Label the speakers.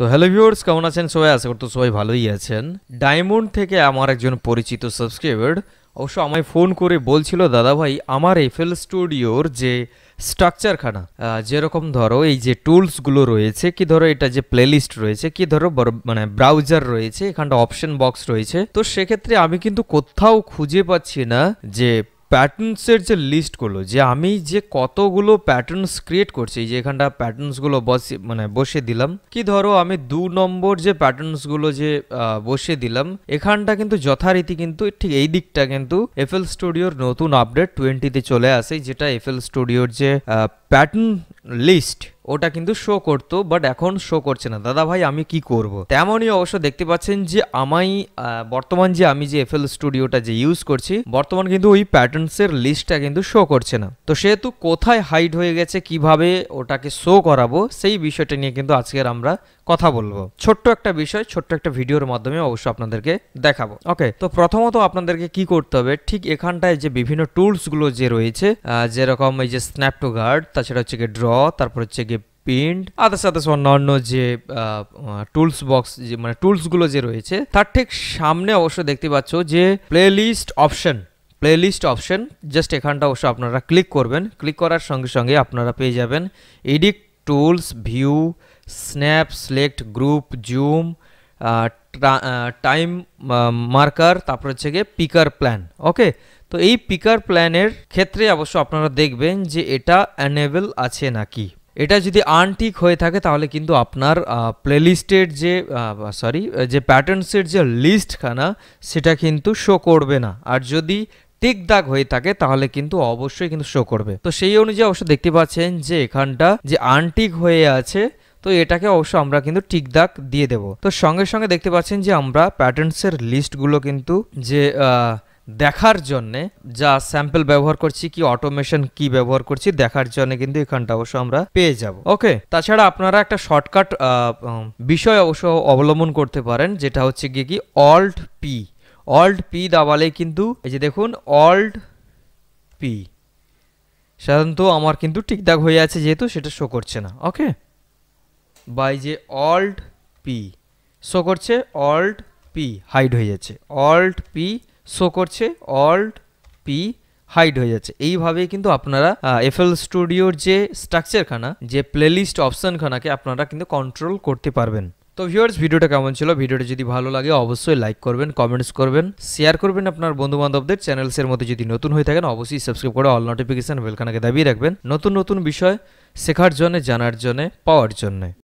Speaker 1: তো hello viewers কেমন আছেন সবাই আশা করতো সবাই ভালোই আছেন ডায়মন্ড থেকে আমার একজন পরিচিত সাবস্ক্রাইবার অবশ্য আমায় ফোন করে বলছিল দাদা ভাই আমার এফএল স্টুডিওর যে স্ট্রাকচারখানা যেরকম ধরো এই যে টুলসগুলো রয়েছে কি ধরো এটা যে প্লেলিস্ট রয়েছে কি ধরো মানে ব্রাউজার রয়েছে এখানটা অপশন বক্স রয়েছে তো সেক্ষেত্রে আমি কিন্তু কোথাও খুঁজে পাচ্ছি না যে প্যাটার্নসের যে লিস্ট করলো যে আমি যে কতগুলো প্যাটার্নস ক্রিয়েট করছি যে এখানটা প্যাটার্নসগুলো বসে মানে বসে দিলাম কি ধরো আমি দু নম্বর যে প্যাটার্নসগুলো যে বসে দিলাম এখানটা কিন্তু যথারীতি কিন্তু ঠিক এই দিকটা কিন্তু এফএল স্টুডিওর নতুন আপডেট টোয়েন্টিতে চলে আসে যেটা এফএল স্টুডিওর যে প্যাটার্ন লিস্ট ওটা কিন্তু শো করতো বাট এখন শো করছে না দাদা ভাই আমি কি করব। তেমনই অবশ্য দেখতে পাচ্ছেন যে আমাই বর্তমান যে আমি যে এফ এল স্টুডিওটা যে ইউজ করছি বর্তমান কিন্তু ওই প্যাটার্নসের লিস্টটা কিন্তু শো করছে না তো সেহেতু কোথায় হাইড হয়ে গেছে কিভাবে ওটাকে শো করাবো সেই বিষয়টা নিয়ে কিন্তু আজকের আমরা কথা বলবো ছোট্ট একটা বিষয় ছোট্ট একটা ভিডিওর মাধ্যমে অবশ্য আপনাদেরকে দেখাবো ওকে তো প্রথমত আপনাদেরকে কি করতে হবে ঠিক এখানটায় যে বিভিন্ন টুলসগুলো যে রয়েছে যেরকম এই যে গার্ড তাছাড়া হচ্ছে গিয়ে ড্র তারপর হচ্ছে গিয়ে পেন্ট আদার্স আদার্স অন্যান্য যে টুলস বক্স যে মানে টুলসগুলো যে রয়েছে তার ঠিক সামনে অবশ্য দেখতে পাচ্ছ যে playlist option playlist option just এখানটা অবশ্য আপনারা ক্লিক করবেন ক্লিক করার সঙ্গে সঙ্গে আপনারা পেয়ে যাবেন edit tools view snap select group zoom time marker তারপর হচ্ছে গিয়ে পিকার প্ল্যান ওকে তো এই পিকার প্ল্যানের ক্ষেত্রে অবশ্য আপনারা দেখবেন যে এটা অ্যানেবল আছে নাকি এটা যদি আনটিক হয়ে থাকে তাহলে কিন্তু আপনার প্লেলিস্টের যে সরি যে প্যাটার্নসের যে লিস্টখানা সেটা কিন্তু শো করবে না আর যদি টিক দাগ হয়ে থাকে তাহলে কিন্তু অবশ্যই কিন্তু শো করবে তো সেই অনুযায়ী অবশ্য দেখতে পাচ্ছেন যে এখানটা যে আনটিক হয়ে আছে তো এটাকে অবশ্য আমরা কিন্তু টিক দাগ দিয়ে দেব তো সঙ্গে সঙ্গে দেখতে পাচ্ছেন যে আমরা প্যাটার্নসের লিস্টগুলো কিন্তু যে দেখার জন্যে যা স্যাম্পল ব্যবহার করছি কি অটোমেশন কি ব্যবহার করছি দেখার জন্য কিন্তু এখানটা অবশ্য আমরা পেয়ে যাব ওকে তাছাড়া আপনারা একটা শর্টকাট বিষয় অবশ্য অবলম্বন করতে পারেন যেটা হচ্ছে গিয়ে কি অল্ট পি অল্ট পি দাবালে কিন্তু এই যে দেখুন অল্ট পি সাধারণত আমার কিন্তু ঠিকঠাক হয়ে আছে যেহেতু সেটা শো করছে না ওকে বাই যে অল্ট পি শো করছে অল্ট পি হাইড হয়ে যাচ্ছে অল্ট পি শো করছে অল্ট পি হাইড হয়ে যাচ্ছে এইভাবেই কিন্তু আপনারা এফ এল স্টুডিওর যে স্ট্রাকচারখানা যে প্লেলিস্ট অপশানখানাকে আপনারা কিন্তু কন্ট্রোল করতে পারবেন তো ভিউয়ার্স ভিডিওটা কেমন ছিল ভিডিওটা যদি ভালো লাগে অবশ্যই লাইক করবেন কমেন্টস করবেন শেয়ার করবেন আপনার বন্ধু বান্ধবদের চ্যানেলসের মধ্যে যদি নতুন হয়ে থাকেন অবশ্যই সাবস্ক্রাইব করে অল নোটিফিকেশান বেলখানাকে দাবিয়ে রাখবেন নতুন নতুন বিষয় শেখার জন্য জানার জন্য পাওয়ার জন্যে